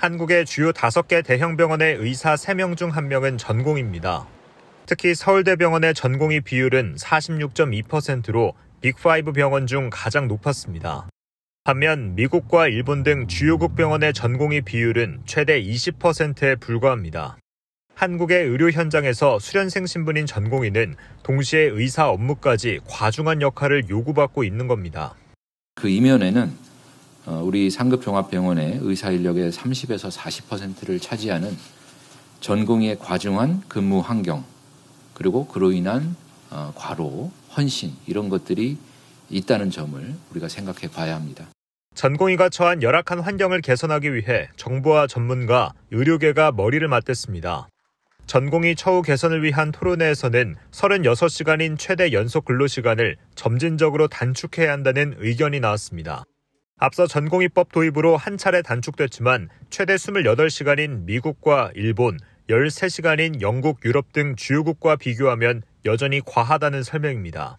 한국의 주요 5개 대형 병원의 의사 3명 중 1명은 전공입니다. 특히 서울대병원의 전공의 비율은 46.2%로 빅5 병원 중 가장 높았습니다. 반면 미국과 일본 등 주요국 병원의 전공의 비율은 최대 20%에 불과합니다. 한국의 의료 현장에서 수련생 신분인 전공의는 동시에 의사 업무까지 과중한 역할을 요구받고 있는 겁니다. 그 이면에는 어, 우리 상급종합병원의 의사 인력의 30에서 40%를 차지하는 전공의 과중한 근무 환경 그리고 그로 인한 어, 과로, 헌신 이런 것들이 있다는 점을 우리가 생각해 봐야 합니다. 전공의가 처한 열악한 환경을 개선하기 위해 정부와 전문가, 의료계가 머리를 맞댔습니다. 전공의 처우 개선을 위한 토론회에서는 36시간인 최대 연속 근로시간을 점진적으로 단축해야 한다는 의견이 나왔습니다. 앞서 전공의법 도입으로 한 차례 단축됐지만 최대 28시간인 미국과 일본, 13시간인 영국, 유럽 등 주요국과 비교하면 여전히 과하다는 설명입니다.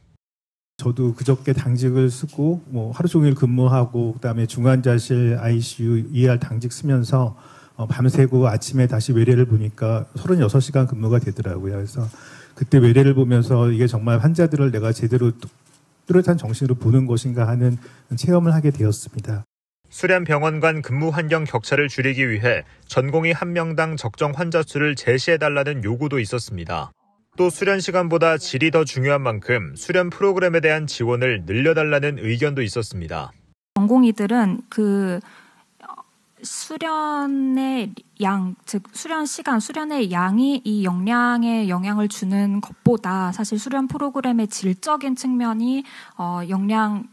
저도 그저께 당직을 쓰고 뭐 하루 종일 근무하고 그다음에 중환자실 ICU ER 당직 쓰면서 어, 밤새고 아침에 다시 외래를 보니까 36시간 근무가 되더라고요. 그래서 그때 외래를 보면서 이게 정말 환자들을 내가 제대로 뚜렷한 정신으로 보는 것인가 하는 체험을 하게 되었습니다. 수련 병원 간 근무 환경 격차를 줄이기 위해 전공의 한 명당 적정 환자 수를 제시해달라는 요구도 있었습니다. 또 수련 시간보다 질이 더 중요한 만큼 수련 프로그램에 대한 지원을 늘려달라는 의견도 있었습니다. 전공의들은 그 수련의 양, 즉 수련 시간, 수련의 양이 이 역량에 영향을 주는 것보다 사실 수련 프로그램의 질적인 측면이 어, 역량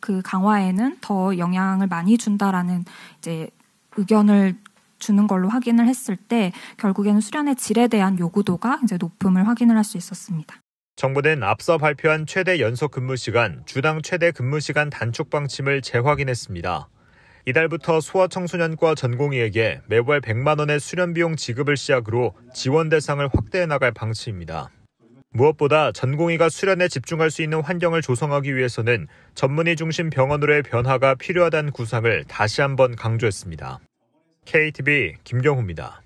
그 강화에는 더 영향을 많이 준다라는 이제 의견을 주는 걸로 확인을 했을 때 결국에는 수련의 질에 대한 요구도가 이제 높음을 확인을 할 수 있었습니다. 정부는 앞서 발표한 최대 연속 근무 시간, 주당 최대 근무 시간 단축 방침을 재확인했습니다. 이달부터 소아청소년과 전공의에게 매월 100만 원의 수련비용 지급을 시작으로 지원 대상을 확대해 나갈 방침입니다. 무엇보다 전공의가 수련에 집중할 수 있는 환경을 조성하기 위해서는 전문의 중심 병원으로의 변화가 필요하다는 구상을 다시 한번 강조했습니다. KTV 김경호입니다.